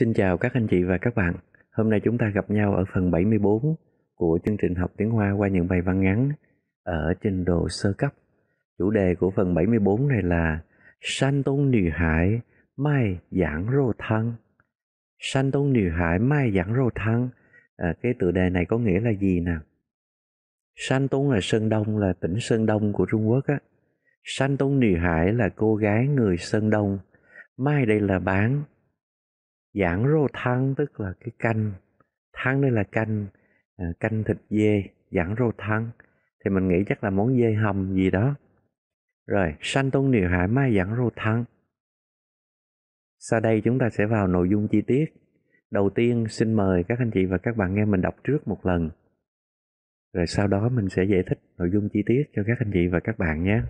Xin chào các anh chị và các bạn. Hôm nay chúng ta gặp nhau ở phần 74 của chương trình học tiếng Hoa qua những bài văn ngắn ở trình độ sơ cấp. Chủ đề của phần 74 này là San Tôn Nữ Hải Mai Giảng Rô Thăng. San Tôn Nữ Hải Mai Giảng Rô Thăng. À, cái tựa đề này có nghĩa là gì nè? San Tôn là Sơn Đông, là tỉnh Sơn Đông của Trung Quốc á. San Tôn Nữ Hải là cô gái người Sơn Đông. Mai đây là bán, giảng rô thăng tức là cái canh thăng đây là canh à, canh thịt dê giảng rô thăng thì mình nghĩ chắc là món dê hầm gì đó rồi sanh tôn điều hải mai giảng rô thăng sau đây chúng ta sẽ vào nội dung chi tiết đầu tiên xin mời các anh chị và các bạn nghe mình đọc trước một lần rồi sau đó mình sẽ giải thích nội dung chi tiết cho các anh chị và các bạn nhé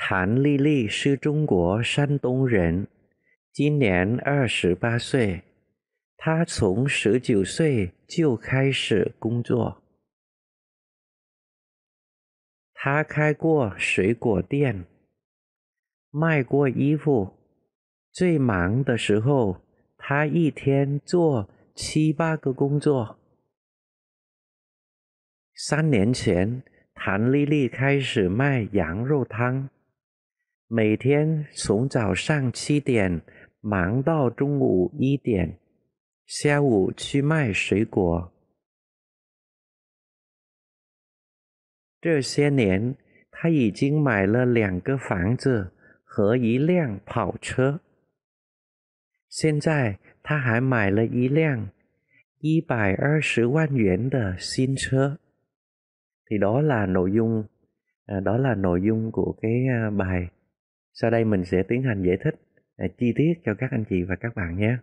Thản Ly Ly sư Trung của Sanh Tôn Rện 今年二十八岁，他从十九岁就开始工作。他开过水果店，卖过衣服。最忙的时候，他一天做七八个工作。三年前，谭丽丽开始卖羊肉汤，每天从早上七点。忙到中午一点，下午去卖水果。这些年，他已经买了两个房子和一辆跑车，现在他还买了一辆一百二十万元的新车。Đó là nội dung, đó là nội dung của cái bài. Sau đây mình sẽ tiến hành giải thích. chi tiết cho các anh chị và các bạn nhé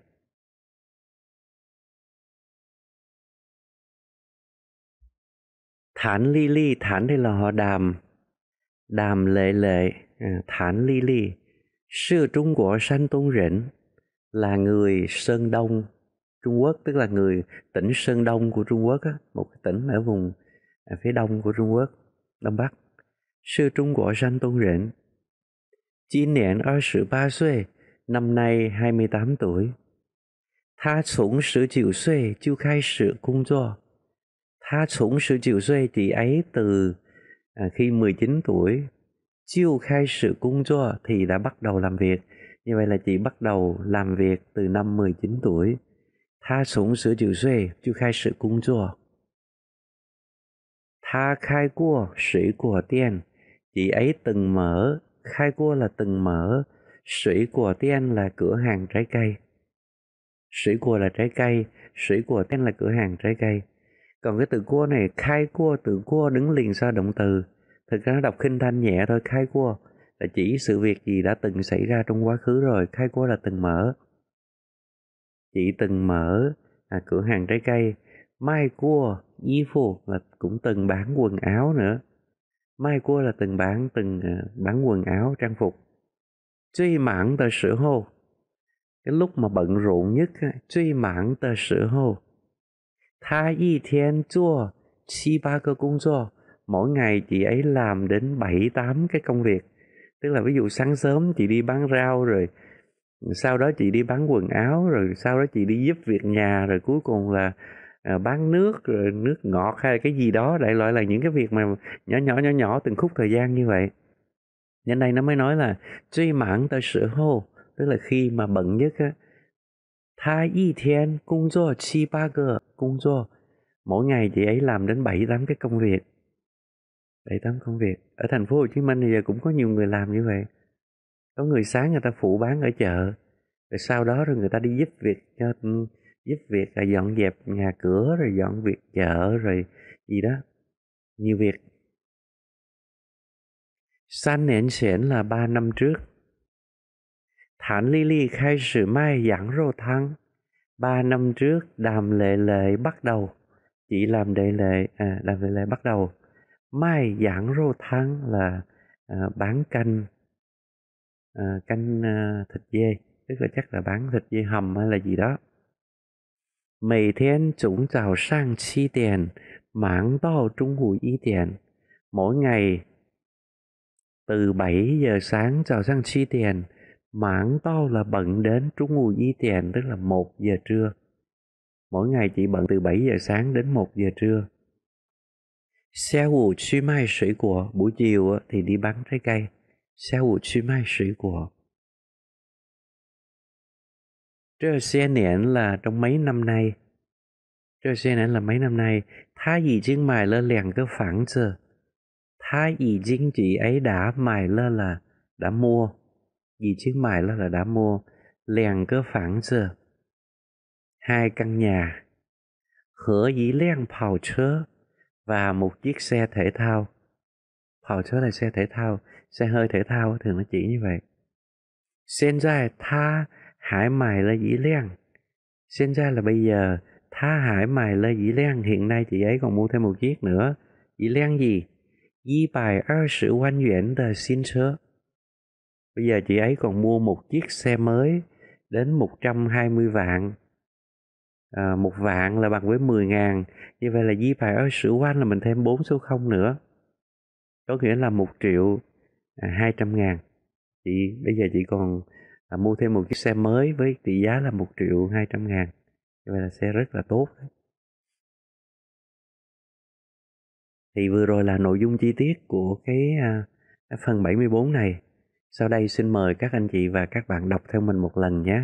thản ly ly thản đây là họ đàm đàm lệ lệ ừ, thản ly ly sư trung quốc sanh tôn rỉnh là người sơn đông trung quốc tức là người tỉnh sơn đông của trung quốc á, một cái tỉnh ở vùng ở à, phía đông của trung quốc đông bắc sư trung quốc sanh tôn rỉnh chín niên 二十八岁 năm nay 28 tuổi. 她从十九岁就开始工作。她从十九岁 chị tuổi, ấy từ à, khi 19 tuổi chiêu khai sự công cho thì đã bắt đầu làm việc. Như vậy là chị bắt đầu làm việc từ năm 19 tuổi. Tha sống sửa chữ xuê, chiêu khai sự công cho. Tha khai qua sĩ của tiền. Chị ấy từng mở, khai qua là từng mở, Sủy của Tian là cửa hàng trái cây. Sủy của là trái cây, sủy của Tian là cửa hàng trái cây. Còn cái từ cua này, khai cua, từ cua đứng liền sau động từ. Thực ra nó đọc khinh thanh nhẹ thôi, khai cua là chỉ sự việc gì đã từng xảy ra trong quá khứ rồi, khai cua là từng mở. Chỉ từng mở à, cửa hàng trái cây, mai cua, y phục là cũng từng bán quần áo nữa. Mai cua là từng bán từng ờ, bán quần áo, trang phục cái lúc mà bận rộn nhất, truy mãn tờ sự hồ. Tha y thiên chua, chi ba cơ công chua. Mỗi ngày chị ấy làm đến 7-8 cái công việc. Tức là ví dụ sáng sớm chị đi bán rau rồi, sau đó chị đi bán quần áo, rồi sau đó chị đi giúp việc nhà, rồi cuối cùng là à, bán nước, rồi nước ngọt hay cái gì đó. Đại loại là những cái việc mà nhỏ nhỏ nhỏ nhỏ từng khúc thời gian như vậy nhân đây nó mới nói là truy mãn tới sự hô tức là khi mà bận nhất á tha y thiên công do chi ba gờ công do mỗi ngày chị ấy làm đến bảy tám cái công việc bảy tám công việc ở thành phố hồ chí minh thì giờ cũng có nhiều người làm như vậy có người sáng người ta phụ bán ở chợ rồi sau đó rồi người ta đi giúp việc cho ừ, giúp việc là dọn dẹp nhà cửa rồi dọn việc chợ rồi gì đó nhiều việc 三年前 là ba năm trước. Thản Ly khai sự mai giảng rô thăng. Ba năm trước đàm lệ lệ bắt đầu. chỉ làm đệ lệ, à, làm đệ lệ bắt đầu. Mai giảng rô thăng là à, bán canh, à, canh à, thịt dê. Tức là chắc là bán thịt dê hầm hay là gì đó. Mỗi thiên chúng chào sang chi tiền, mảng to trung hủy y tiền. Mỗi ngày từ 7 giờ sáng cho sang chi tiền mảng to là bận đến trúng ngủ y tiền tức là 1 giờ trưa mỗi ngày chỉ bận từ 7 giờ sáng đến 1 giờ trưa xe vụ suy mai sủy của buổi chiều thì đi bán trái cây xe vụ suy mai sủy của trưa xe nén là trong mấy năm nay trưa xe nén là mấy năm nay tha gì chiếc mài lơ lẻng cơ phẳng chưa Thái ý chính chị ấy đã mài lơ là đã mua. gì chứ mài lơ là đã mua. liền cơ phản giờ. Hai căn nhà. Hở dĩ lèn phào chớ và một chiếc xe thể thao. Phào chớ là xe thể thao. Xe hơi thể thao thường nó chỉ như vậy. xin ra tha hải mài là dĩ lèn. xin ra là bây giờ tha hải mài là dĩ lèn. Hiện nay chị ấy còn mua thêm một chiếc nữa. Dĩ lèn gì? xin 一百二十万元的新车. Bây giờ chị ấy còn mua một chiếc xe mới đến 120 vạn. À, một vạn là bằng với 10 ngàn. Như vậy là di bài ở sử quan là mình thêm 4 số 0 nữa. Có nghĩa là 1 triệu à, 200 ngàn. Chị, bây giờ chị còn à, mua thêm một chiếc xe mới với trị giá là 1 triệu 200 ngàn. Như vậy là xe rất là tốt. Đấy. Thì vừa rồi là nội dung chi tiết của cái uh, phần 74 này. Sau đây xin mời các anh chị và các bạn đọc theo mình một lần nhé.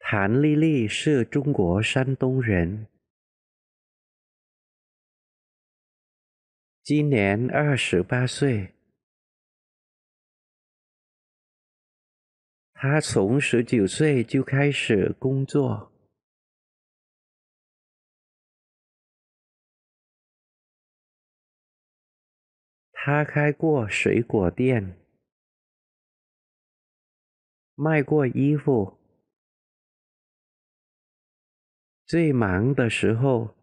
Thản Ly Ly là Trung Quốc Sơn Đông 28 tuổi. 他从十九岁就开始工作。他开过水果店，卖过衣服。最忙的时候，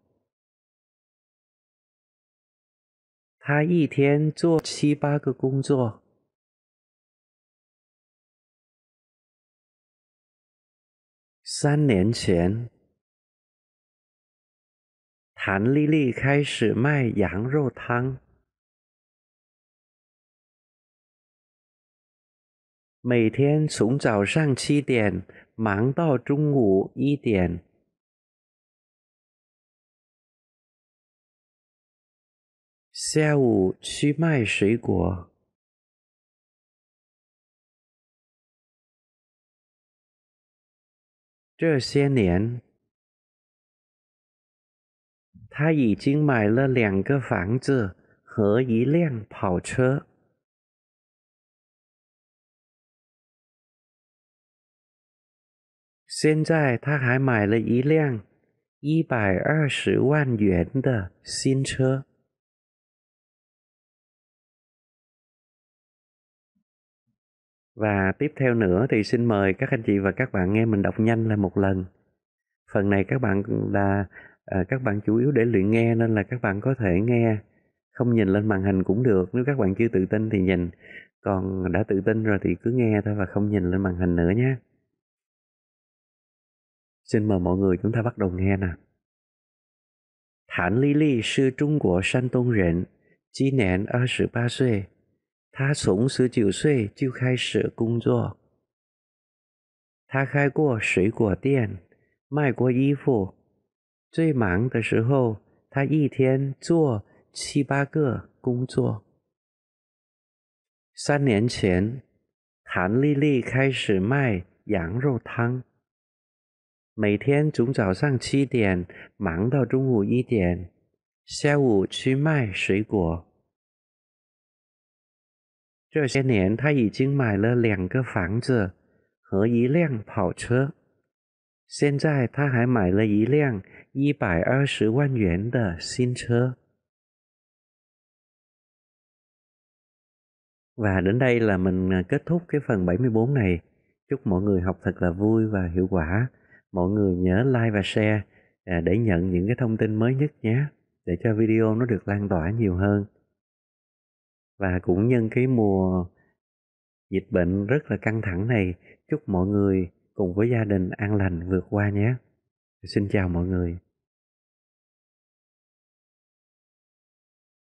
他一天做七八个工作。三年前，谭丽丽开始卖羊肉汤，每天从早上七点忙到中午一点，下午去卖水果。这些年，他已经买了两个房子和一辆跑车，现在他还买了一辆一百二十万元的新车。Và tiếp theo nữa thì xin mời các anh chị và các bạn nghe mình đọc nhanh lại một lần. Phần này các bạn là à, các bạn chủ yếu để luyện nghe nên là các bạn có thể nghe không nhìn lên màn hình cũng được nếu các bạn chưa tự tin thì nhìn còn đã tự tin rồi thì cứ nghe thôi và không nhìn lên màn hình nữa nhé xin mời mọi người chúng ta bắt đầu nghe nè Thản lily sư Trung Quốc Sơn Đông Rện, 今年二十八岁，他从十九岁就开始工作。他开过水果店，卖过衣服。最忙的时候，他一天做七八个工作。三年前，谭丽丽开始卖羊肉汤，每天从早上七点忙到中午一点，下午去卖水果。这些年他已经买了两个房子和一辆跑车，现在他还买了一辆一百二十万元的新车。Và đến đây là mình à, kết thúc cái phần 74 này. Chúc mọi người học thật là vui và hiệu quả. Mọi người nhớ like và share à, để nhận những cái thông tin mới nhất nhé, để cho video nó được lan tỏa nhiều hơn và cũng nhân cái mùa dịch bệnh rất là căng thẳng này chúc mọi người cùng với gia đình an lành vượt qua nhé xin chào mọi người